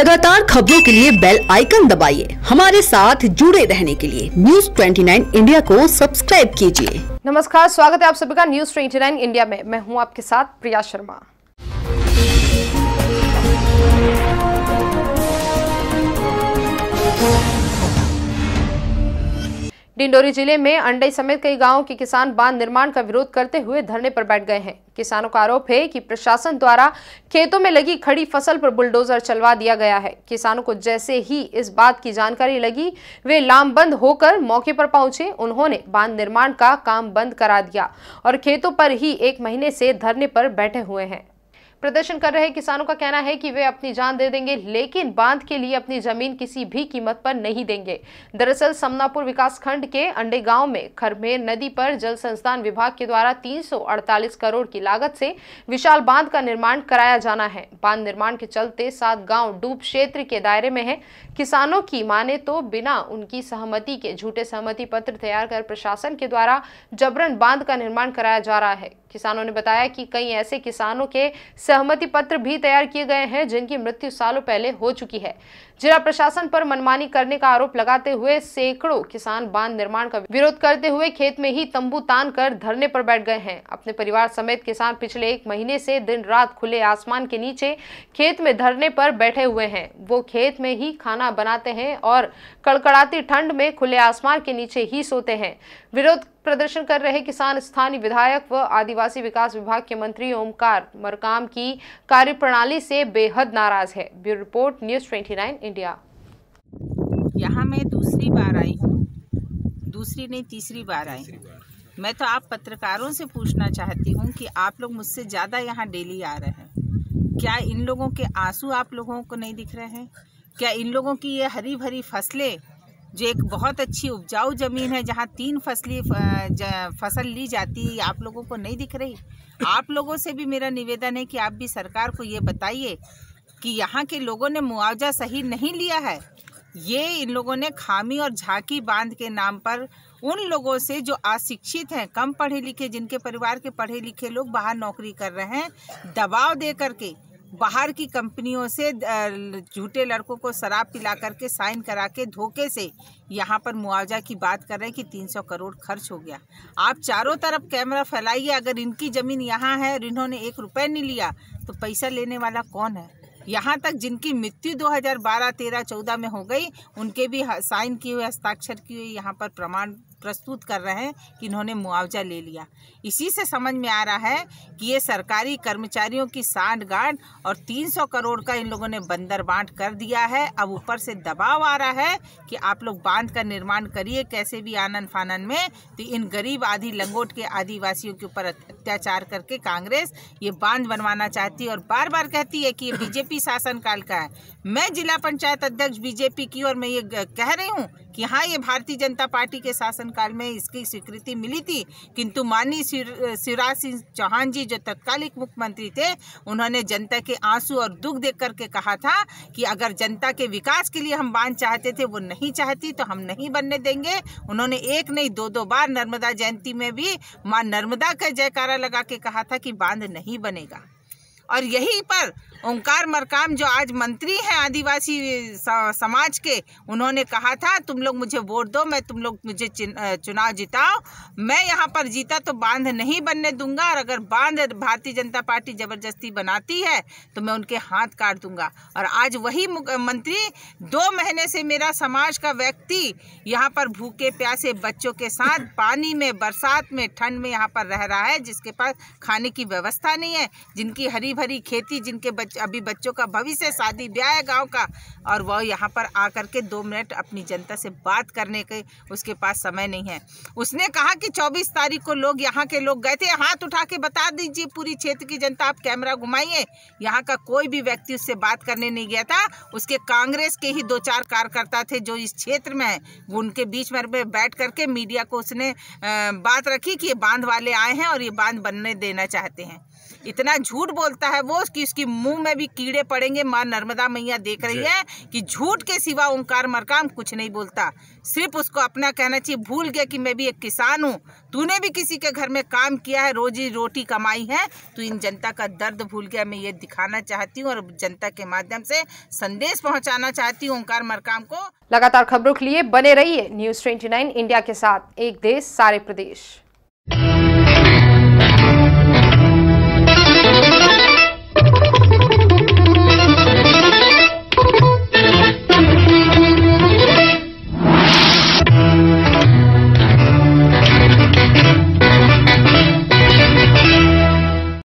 लगातार खबरों के लिए बेल आइकन दबाइए हमारे साथ जुड़े रहने के लिए न्यूज 29 इंडिया को सब्सक्राइब कीजिए नमस्कार स्वागत है आप सभी का न्यूज 29 इंडिया में मैं हूं आपके साथ प्रिया शर्मा डिंडोरी जिले में अंडई समेत कई गांवों के किसान बांध निर्माण का विरोध करते हुए धरने पर बैठ गए हैं किसानों का आरोप है कि प्रशासन द्वारा खेतों में लगी खड़ी फसल पर बुलडोजर चलवा दिया गया है किसानों को जैसे ही इस बात की जानकारी लगी वे लामबंद होकर मौके पर पहुंचे उन्होंने बांध निर्माण का काम बंद करा दिया और खेतों पर ही एक महीने से धरने पर बैठे हुए हैं प्रदर्शन कर रहे किसानों का कहना है कि वे अपनी जान दे देंगे लेकिन बांध के लिए अपनी जमीन किसी भी कीमत पर नहीं देंगे दरअसल समनापुर विकासखंड के अंडे गांव में खरमेर नदी पर जल संस्थान विभाग के द्वारा 348 करोड़ की लागत से विशाल बांध का निर्माण कराया जाना है बांध निर्माण के चलते सात गाँव डूब क्षेत्र के दायरे में है किसानों की माने तो बिना उनकी सहमति के झूठे सहमति पत्र तैयार कर प्रशासन के द्वारा जबरन बांध का निर्माण कराया जा रहा है किसानों ने बताया कि कई ऐसे किसानों के सहमति पत्र भी तैयार किए गए हैं जिनकी मृत्यु सालों पहले हो चुकी है जिला प्रशासन पर मनमानी करने का आरोप लगाते हुए सैकड़ों किसान बांध निर्माण का विरोध करते हुए खेत में ही तंबू तान कर धरने पर बैठ गए हैं अपने परिवार समेत किसान पिछले एक महीने से दिन रात खुले आसमान के नीचे खेत में धरने पर बैठे हुए हैं वो खेत में ही खाना बनाते हैं और कड़कड़ाती ठंड में खुले आसमान के नीचे ही सोते हैं विरोध प्रदर्शन कर रहे किसान स्थानीय विधायक व आदिवासी विकास विभाग के मंत्री ओमकार मरकाम की कार्यप्रणाली से बेहद नाराज है ब्यूरो रिपोर्ट न्यूज 29 इंडिया यहाँ मैं दूसरी बार आई हूँ दूसरी नहीं तीसरी बार आई हूँ मैं तो आप पत्रकारों से पूछना चाहती हूँ कि आप लोग मुझसे ज़्यादा यहाँ डेली आ रहे हैं क्या इन लोगों के आंसू आप लोगों को नहीं दिख रहे हैं क्या इन लोगों की ये हरी भरी फसलें जो एक बहुत अच्छी उपजाऊ ज़मीन है जहाँ तीन फसली फसल ली जाती है आप लोगों को नहीं दिख रही आप लोगों से भी मेरा निवेदन है कि आप भी सरकार को ये बताइए कि यहाँ के लोगों ने मुआवजा सही नहीं लिया है ये इन लोगों ने खामी और झांकी बांध के नाम पर उन लोगों से जो अशिक्षित हैं कम पढ़े लिखे जिनके परिवार के पढ़े लिखे लोग बाहर नौकरी कर रहे हैं दबाव दे करके बाहर की कंपनियों से झूठे लड़कों को शराब पिला करके साइन करा के धोखे से यहाँ पर मुआवजा की बात कर रहे हैं कि 300 करोड़ खर्च हो गया आप चारों तरफ कैमरा फैलाइए अगर इनकी ज़मीन यहाँ है और इन्होंने एक रुपये नहीं लिया तो पैसा लेने वाला कौन है यहाँ तक जिनकी मृत्यु 2012, 13, 14 में हो गई उनके भी साइन किए हुए हस्ताक्षर किए यहाँ पर प्रमाण प्रस्तुत कर रहे हैं कि इन्होंने मुआवजा ले लिया इसी से समझ में आ रहा है कि ये सरकारी कर्मचारियों की सांड गांड और 300 करोड़ का इन लोगों ने बंदर बांट कर दिया है अब ऊपर से दबाव आ रहा है कि आप लोग बांध का निर्माण करिए कैसे भी आनंद फानन में तो इन गरीब आदि लंगोट के आदिवासियों के ऊपर अत्याचार करके कांग्रेस ये बांध बनवाना चाहती है और बार बार कहती है कि ये बीजेपी काल का है मैं जिला पंचायत अध्यक्ष बीजेपी की और मैं ये कह रही हूँ कि हाँ ये भारतीय जनता पार्टी के शासनकाल में इसकी स्वीकृति मिली थी किंतु माननीय शिवराज सिंह चौहान जी जो तत्कालिक मुख्यमंत्री थे उन्होंने जनता के आंसू और दुख देख करके कहा था कि अगर जनता के विकास के लिए हम बांध चाहते थे वो नहीं चाहती तो हम नहीं बनने देंगे उन्होंने एक नहीं दो दो बार नर्मदा जयंती में भी माँ नर्मदा का जयकारा लगा के कहा था कि बांध नहीं बनेगा और यहीं पर ओंकार मरकाम जो आज मंत्री हैं आदिवासी समाज के उन्होंने कहा था तुम लोग मुझे वोट दो मैं तुम लोग मुझे चुनाव जिताओ मैं यहाँ पर जीता तो बांध नहीं बनने दूंगा और अगर बांध भारतीय जनता पार्टी ज़बरदस्ती बनाती है तो मैं उनके हाथ काट दूंगा और आज वही मंत्री दो महीने से मेरा समाज का व्यक्ति यहाँ पर भूखे प्यासे बच्चों के साथ पानी में बरसात में ठंड में यहाँ पर रह रहा है जिसके पास खाने की व्यवस्था नहीं है जिनकी हरी भरी खेती जिनके बच्चे बच अभी बच्चों का भविष्य शादी ब्याह है गांव का और वह यहाँ पर आकर के दो मिनट अपनी जनता से बात करने के उसके पास समय नहीं है उसने कहा कि चौबीस तारीख को लोग यहाँ के लोग गए थे हाथ उठा के बता दीजिए पूरी क्षेत्र की जनता आप कैमरा घुमाइए यहाँ का कोई भी व्यक्ति उससे बात करने नहीं गया था उसके कांग्रेस के ही दो चार कार्यकर्ता थे जो इस क्षेत्र में है उनके बीच में बैठ करके मीडिया को उसने बात रखी कि ये बांध वाले आए हैं और ये बांध बनने देना चाहते हैं इतना झूठ बोलता है वो कि उसकी मुंह संग में भी कीड़े पड़ेंगे माँ नर्मदा मैया देख रही है कि झूठ के सिवा ओंकार मरकाम कुछ नहीं बोलता सिर्फ उसको अपना कहना चाहिए भूल गया कि मैं भी एक किसान हूँ तूने भी किसी के घर में काम किया है रोजी रोटी कमाई है तो इन जनता का दर्द भूल गया मैं ये दिखाना चाहती हूँ और जनता के माध्यम से संदेश पहुँचाना चाहती हूँ ओंकार मरकाम को लगातार खबरों के लिए बने रहिए न्यूज 29 इंडिया के साथ एक देश सारे प्रदेश